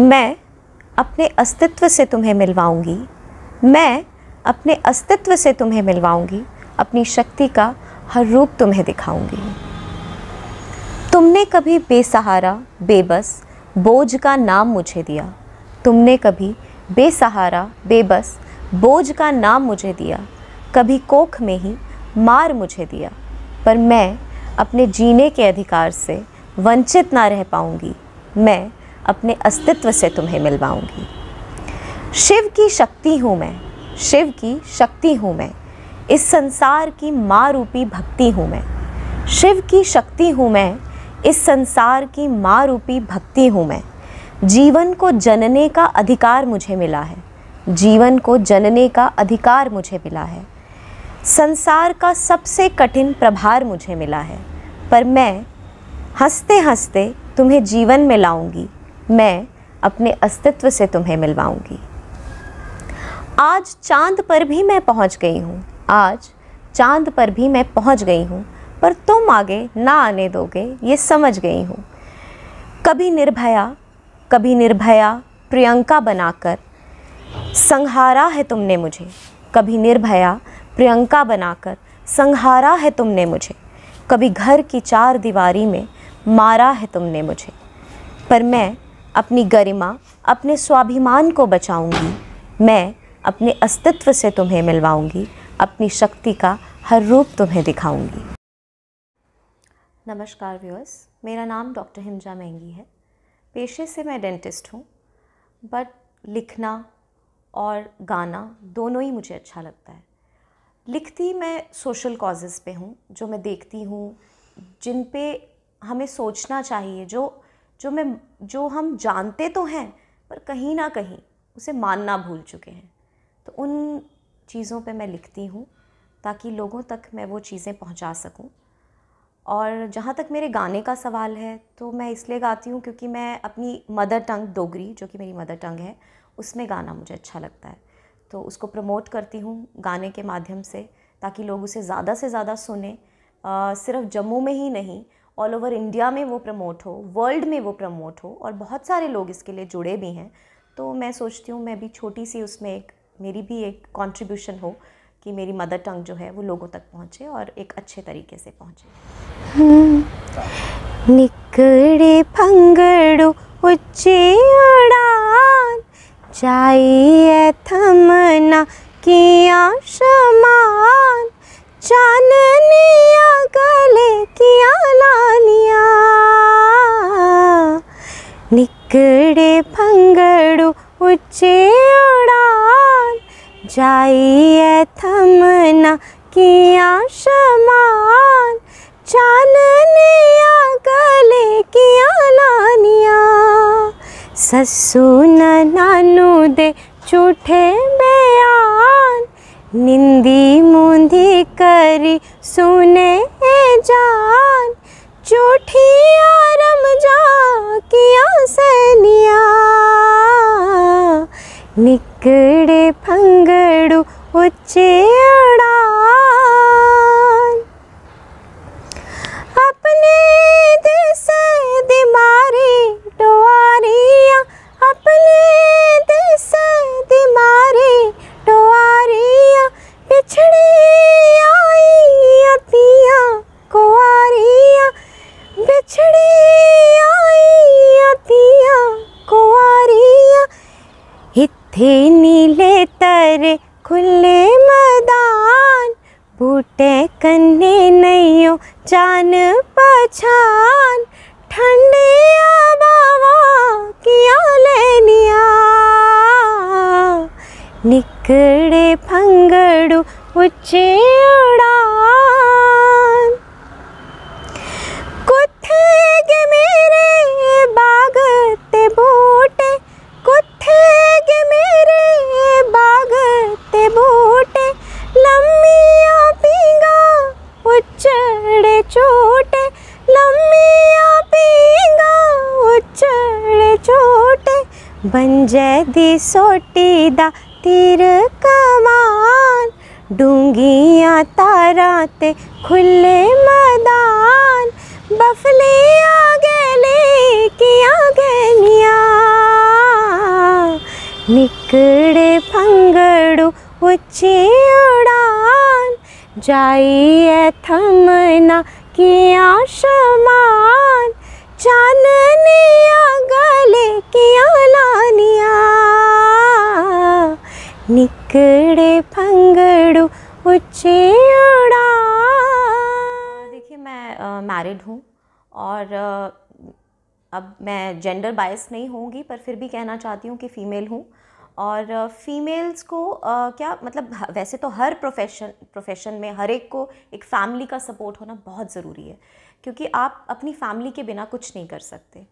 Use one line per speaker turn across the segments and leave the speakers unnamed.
मैं अपने अस्तित्व से तुम्हें मिलवाऊंगी मैं अपने अस्तित्व से तुम्हें मिलवाऊंगी अपनी शक्ति का हर रूप तुम्हें दिखाऊंगी तुमने कभी बेसहारा बेबस बोझ का नाम मुझे दिया तुमने कभी बेसहारा बेबस बोझ का नाम मुझे दिया कभी कोख में ही मार मुझे दिया पर मैं अपने जीने के अधिकार से वंचित ना रह पाऊंगी मैं अपने अस्तित्व से तुम्हें मिलवाऊंगी शिव की शक्ति हूँ मैं शिव की शक्ति हूँ मैं इस संसार की माँ रूपी भक्ति हूँ मैं शिव की शक्ति हूँ मैं इस संसार की माँ रूपी भक्ति हूँ मैं जीवन को जनने का अधिकार मुझे मिला है जीवन को जनने का अधिकार मुझे मिला है संसार का सबसे कठिन प्रभार मुझे मिला है पर मैं हंसते हंसते तुम्हें जीवन में लाऊंगी मैं अपने अस्तित्व से तुम्हें मिलवाऊंगी आज चांद पर भी मैं पहुंच गई हूँ आज चांद पर भी मैं पहुंच गई हूँ पर तुम आगे ना आने दोगे ये समझ गई हूँ कभी निर्भया कभी निर्भया प्रियंका बनाकर संहारा है तुमने मुझे कभी निर्भया प्रियंका बनाकर संहारा है तुमने मुझे कभी घर की चार दीवारी में मारा है तुमने मुझे पर मैं अपनी गरिमा अपने स्वाभिमान को बचाऊंगी मैं अपने अस्तित्व से तुम्हें मिलवाऊंगी अपनी शक्ति का हर रूप तुम्हें दिखाऊंगी नमस्कार व्यूअर्स मेरा नाम डॉक्टर हिमजा महंगी है पेशे से मैं डेंटिस्ट हूँ बट लिखना और गाना दोनों ही मुझे अच्छा लगता है लिखती मैं सोशल कॉजेज़ पे हूँ जो मैं देखती हूँ जिन पे हमें सोचना चाहिए जो जो मैं जो हम जानते तो हैं पर कहीं ना कहीं उसे मानना भूल चुके हैं तो उन चीज़ों पे मैं लिखती हूँ ताकि लोगों तक मैं वो चीज़ें पहुँचा सकूँ और जहाँ तक मेरे गाने का सवाल है तो मैं इसलिए गाती हूँ क्योंकि मैं अपनी मदर टंग डोगरी जो कि मेरी मदर टंग है उसमें गाना मुझे अच्छा लगता है तो उसको प्रमोट करती हूँ गाने के माध्यम से ताकि लोग उसे ज़्यादा से ज़्यादा सुने आ, सिर्फ जम्मू में ही नहीं ऑल ओवर इंडिया में वो प्रमोट हो वर्ल्ड में वो प्रमोट हो और बहुत सारे लोग इसके लिए जुड़े भी हैं तो मैं सोचती हूँ मैं भी छोटी सी उसमें एक मेरी भी एक कॉन्ट्रीब्यूशन हो कि मेरी मदर टंग जो है वो लोगों तक पहुँचे और एक अच्छे तरीके से पहुँचे
हम्म। निकड़े फंगड़ो उच्चे उड़ान थमना किया समान चाननिया गले किया लालिया निकड़े भंगड़ू उच्चे उड़ान जाइए थमना किया शमान चाननिया गले किया लानिया ससुन नानू दे झूठे निंदी मुंदी करी सुने जान चूठिया आरम जा किया सनिया निकड़े फंगड़ू उच्चे अड़ान अपने दिस दिमारी डोआरिया बछड़ी आई अतिया कुआरिया बिछड़ी आई इथे नीले तर खुले मैदान बूटे कन्ने नहीं जान पछान ठंडे बाबा किया लेनिया निक पकड़े फंगड़ू उच्चे उड़ान कुत्थे मेरे बागते बूटे कुत्थे मेरे बागते बूटे लम्मिया पींगा उच्चड़े छोटे लम्मिया पींगा उच्चड़े छोटे बंजे जैदी जाइए थमना किया समान चाननिया गले किया लानिया निकड़े फंगड़ू उचे उड़ा देखिए मैं
मैरिड हूँ और अब मैं जेंडर बायस नहीं होंगी पर फिर भी कहना चाहती हूँ कि फ़ीमेल हूँ और फीमेल्स को आ, क्या मतलब वैसे तो हर प्रोफेशन प्रोफेशन में हर एक को एक फैमिली का सपोर्ट होना बहुत ज़रूरी है क्योंकि आप अपनी फैमिली के बिना कुछ नहीं कर सकते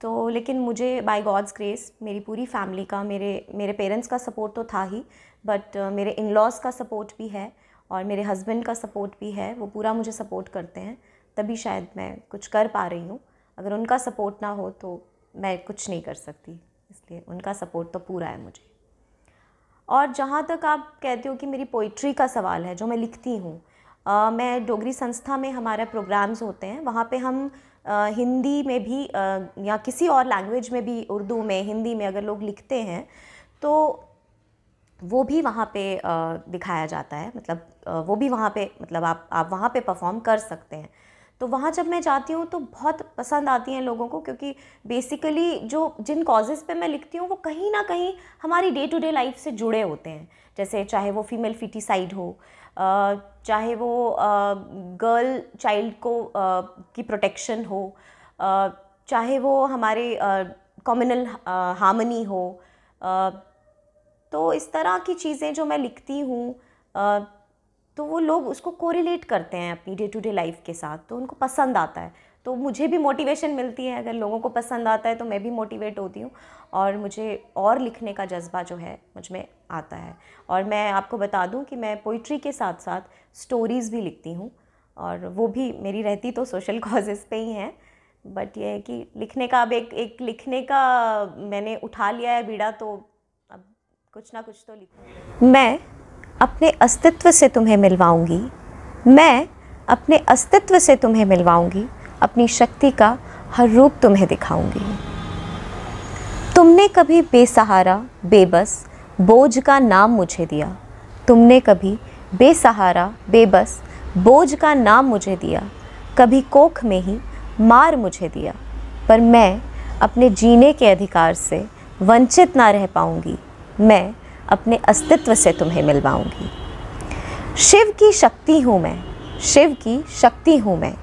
तो लेकिन मुझे बाय गॉड्स ग्रेस मेरी पूरी फैमिली का मेरे मेरे पेरेंट्स का सपोर्ट तो था ही बट मेरे इन लॉज़ का सपोर्ट भी है और मेरे हस्बैंड का सपोर्ट भी है वो पूरा मुझे सपोर्ट करते हैं तभी शायद मैं कुछ कर पा रही हूँ अगर उनका सपोर्ट ना हो तो मैं कुछ नहीं कर सकती लिए उनका सपोर्ट तो पूरा है मुझे और जहाँ तक आप कहते हो कि मेरी पोइट्री का सवाल है जो मैं लिखती हूँ मैं डोगरी संस्था में हमारे प्रोग्राम्स होते हैं वहाँ पे हम आ, हिंदी में भी आ, या किसी और लैंग्वेज में भी उर्दू में हिंदी में अगर लोग लिखते हैं तो वो भी वहाँ पे आ, दिखाया जाता है मतलब वो भी वहाँ पे मतलब आप आप वहाँ पे परफॉर्म कर सकते हैं तो वहाँ जब मैं जाती हूँ तो बहुत पसंद आती हैं लोगों को क्योंकि बेसिकली जो जिन कॉजेज़ पे मैं लिखती हूँ वो कहीं ना कहीं हमारी डे टू डे लाइफ से जुड़े होते हैं जैसे चाहे वो फीमेल फिटिसाइड हो चाहे वो गर्ल चाइल्ड को की प्रोटेक्शन हो चाहे वो हमारे कॉम्युनल हार्मनी हो तो इस तरह की चीज़ें जो मैं लिखती हूँ तो वो लोग उसको कोरिलेट करते हैं अपनी डे टू डे लाइफ के साथ तो उनको पसंद आता है तो मुझे भी मोटिवेशन मिलती है अगर लोगों को पसंद आता है तो मैं भी मोटिवेट होती हूँ और मुझे और लिखने का जज्बा जो है मुझ में आता है और मैं आपको बता दूँ कि मैं पोइट्री के साथ साथ स्टोरीज़ भी लिखती हूँ और वो भी मेरी रहती तो सोशल कॉजेज़ पे ही हैं बट ये है कि लिखने का अब एक एक लिखने का मैंने उठा लिया है बीड़ा तो अब कुछ ना कुछ तो लिख मैं अपने अस्तित्व से तुम्हें मिलवाऊंगी मैं अपने अस्तित्व से तुम्हें मिलवाऊंगी अपनी शक्ति का हर रूप तुम्हें दिखाऊंगी तुमने कभी बेसहारा बेबस बोझ का नाम मुझे दिया तुमने कभी बेसहारा बेबस बोझ का नाम मुझे दिया कभी कोख में ही मार मुझे दिया पर मैं अपने जीने के अधिकार से वंचित ना रह पाऊंगी मैं अपने अस्तित्व से तुम्हें मिलवाऊंगी शिव की शक्ति हूँ मैं शिव की शक्ति हूँ मैं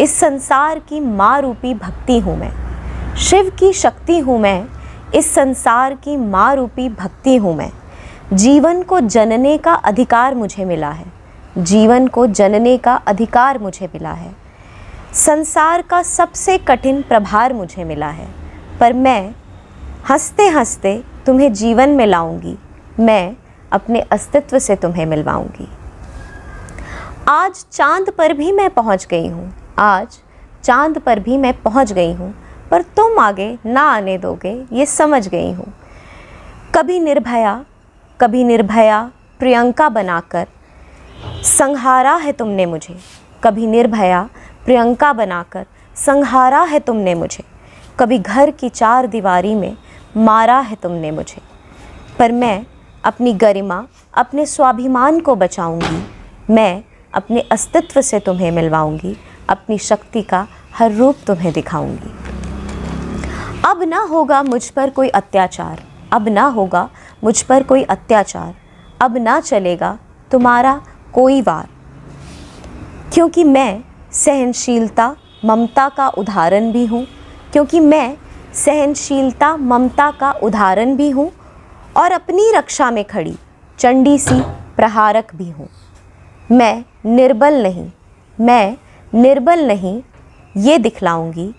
इस संसार की माँ रूपी भक्ति हूँ मैं शिव की शक्ति हूँ मैं इस संसार की माँ रूपी भक्ति हूँ मैं जीवन को जनने का अधिकार मुझे मिला है जीवन को जनने का अधिकार मुझे मिला है संसार का सबसे कठिन प्रभार मुझे मिला है पर मैं हंसते हंसते तुम्हें जीवन में लाऊंगी मैं अपने अस्तित्व से तुम्हें मिलवाऊंगी आज चांद पर भी मैं पहुंच गई हूँ आज चांद पर भी मैं पहुंच गई हूँ पर तुम आगे ना आने दोगे ये समझ गई हूँ कभी निर्भया कभी निर्भया प्रियंका बनाकर संहारा है तुमने मुझे कभी निर्भया प्रियंका बनाकर संहारा है तुमने मुझे कभी घर की चार दीवारी में मारा है तुमने मुझे पर मैं अपनी गरिमा अपने स्वाभिमान को बचाऊंगी मैं अपने अस्तित्व से तुम्हें मिलवाऊंगी अपनी शक्ति का हर रूप तुम्हें दिखाऊंगी अब ना होगा मुझ पर कोई अत्याचार अब ना होगा मुझ पर कोई अत्याचार अब ना चलेगा तुम्हारा कोई वार क्योंकि मैं सहनशीलता ममता का उदाहरण भी हूँ क्योंकि मैं सहनशीलता ममता का उदाहरण भी हूँ और अपनी रक्षा में खड़ी चंडी सी प्रहारक भी हूँ मैं निर्बल नहीं मैं निर्बल नहीं ये दिखलाऊंगी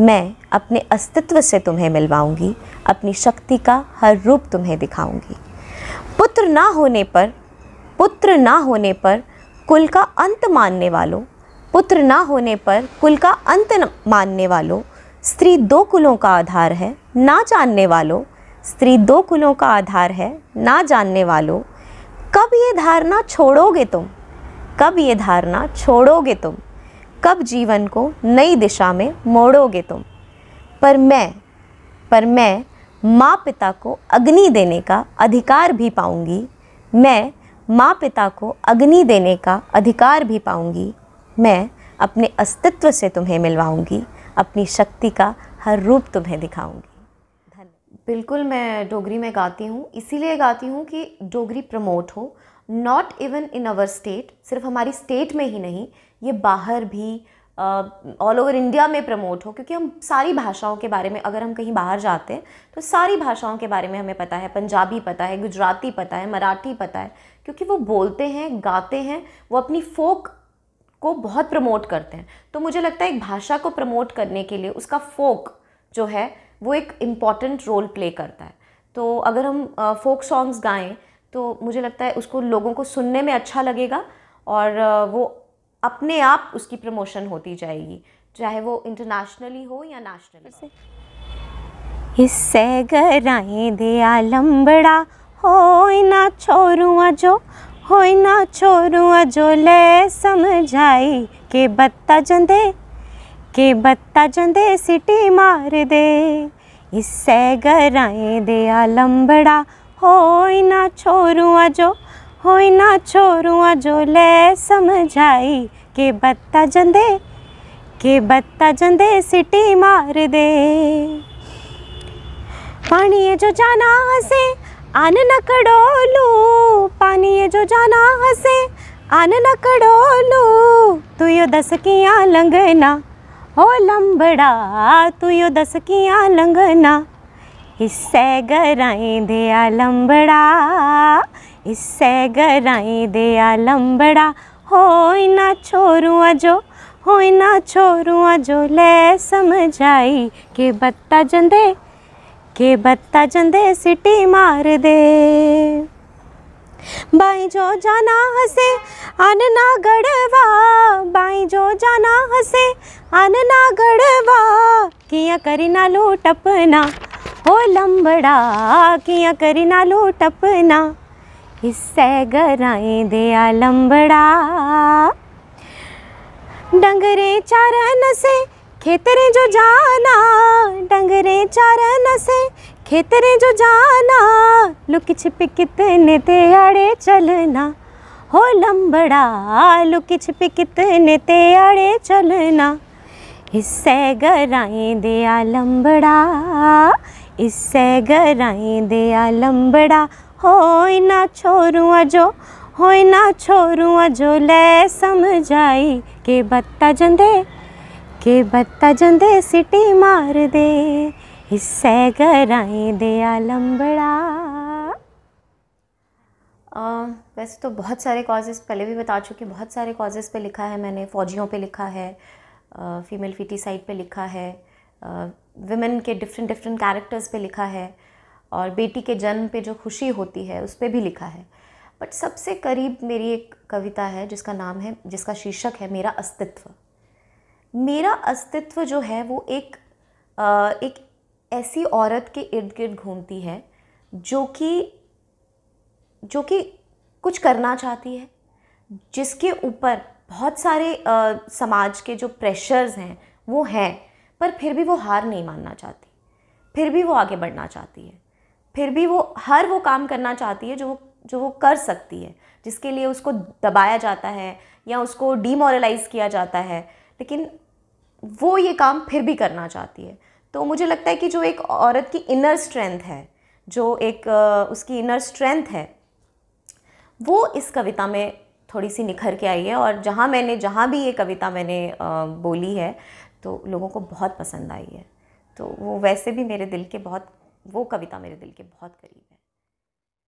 मैं अपने अस्तित्व से तुम्हें मिलवाऊंगी अपनी शक्ति का हर रूप तुम्हें दिखाऊंगी पुत्र ना होने पर पुत्र ना होने पर कुल का अंत मानने वालों पुत्र ना होने पर कुल का अंत मानने वालों स्त्री दो कुलों का आधार है ना जानने वालों स्त्री दो कुलों का आधार है ना जानने वालों कब ये धारणा छोड़ोगे तुम कब ये धारणा छोड़ोगे तुम कब जीवन को नई दिशा में मोड़ोगे तुम पर मैं पर मैं माँ पिता को अग्नि देने का अधिकार भी पाऊंगी मैं माँ पिता को अग्नि देने का अधिकार भी पाऊंगी मैं अपने अस्तित्व से तुम्हें मिलवाऊंगी अपनी शक्ति का हर रूप तुम्हें दिखाऊंगी बिल्कुल मैं डोगरी में गाती हूँ इसीलिए गाती हूँ कि डोगरी प्रमोट हो not even in our state सिर्फ हमारी स्टेट में ही नहीं ये बाहर भी ऑल ओवर इंडिया में प्रमोट हो क्योंकि हम सारी भाषाओं के बारे में अगर हम कहीं बाहर जाते हैं तो सारी भाषाओं के बारे में हमें पता है पंजाबी पता है गुजराती पता है मराठी पता है क्योंकि वो बोलते हैं गाते हैं वो अपनी फोक को बहुत प्रमोट करते हैं तो मुझे लगता है एक भाषा को प्रमोट करने के लिए उसका फोक जो है वो एक इम्पॉर्टेंट रोल प्ले करता है तो अगर हम फोक सॉन्ग्स गाएं तो मुझे लगता है उसको लोगों को सुनने में अच्छा लगेगा और वो अपने आप उसकी प्रमोशन होती जाएगी चाहे वो इंटरनेशनली हो या नेशनल
से गराए दे आलम बड़ा हो ना छोरुआ जो हो ना छोरुआ जो ले समझाई के बत्ता जंदे के बत्ता जंदे सिटी मार दे इससे गराए दे आलम्बड़ा हो ना छोरू आजो हो ना छोरू आजो ले समझाई के बत्ता जंदे के बत्ता जंदे सिटी मार दे पानी जो जाना हसे आन न कड़ोलू पानी जो जाना हसे आन न कड़ोलू तू यो दस किया लंगना हो लंबड़ा तू यो दसकियाँ लंघना इससे गराई दे लंबड़ा इससे गराई दे लंबड़ा हो ना छोरू अजो हो ना छोरू अजो ले समझाई के बत्ता जंदे के बत्ता जंदे सिटी मार दे बाई जो जाना हसे आनना गढ़वा बाई जो जाना हसे आनना गढ़वा किया करी नालो टपना हो लंबड़ा किया करी लो टपना इससे गराए दिया लंबड़ा डंगरे चारन से खेतरे जो जाना डंगरे चारन से खेतरे जो जाना लुक छिप कितने ते अड़े चलना हो लंबड़ा लुक छिप कितने ते अड़े चलना इसे गराए दे लंबड़ा इससे गराए दे लंबड़ा हो ना छोरू जो हो ना छोरू जो ले समझाई के बत्ता जंदे के बत्ता जंदे सिटी मार दे हिस्से दे आलम बड़ा uh, वैसे तो
बहुत सारे कॉजेज़ पहले भी बता चुके बहुत सारे कॉजेज़ पे लिखा है मैंने फ़ौजियों पे लिखा है फीमेल साइड पे लिखा है विमेन के डिफरेंट डिफरेंट कैरेक्टर्स पे लिखा है और बेटी के जन्म पे जो खुशी होती है उस पर भी लिखा है बट सबसे करीब मेरी एक कविता है जिसका नाम है जिसका शीर्षक है मेरा अस्तित्व मेरा अस्तित्व जो है वो एक आ, एक ऐसी औरत के इर्द गिर्द घूमती है जो कि जो कि कुछ करना चाहती है जिसके ऊपर बहुत सारे आ, समाज के जो प्रेशर्स हैं वो हैं पर फिर भी वो हार नहीं मानना चाहती फिर भी वो आगे बढ़ना चाहती है फिर भी वो हर वो काम करना चाहती है जो वो जो वो कर सकती है जिसके लिए उसको दबाया जाता है या उसको डीमोरलाइज किया जाता है लेकिन वो ये काम फिर भी करना चाहती है तो मुझे लगता है कि जो एक औरत की इनर स्ट्रेंथ है जो एक उसकी इनर स्ट्रेंथ है वो इस कविता में थोड़ी सी निखर के आई है और जहाँ मैंने जहाँ भी ये कविता मैंने बोली है तो लोगों को बहुत पसंद आई है तो वो वैसे भी मेरे दिल के बहुत वो कविता मेरे दिल के बहुत करीब है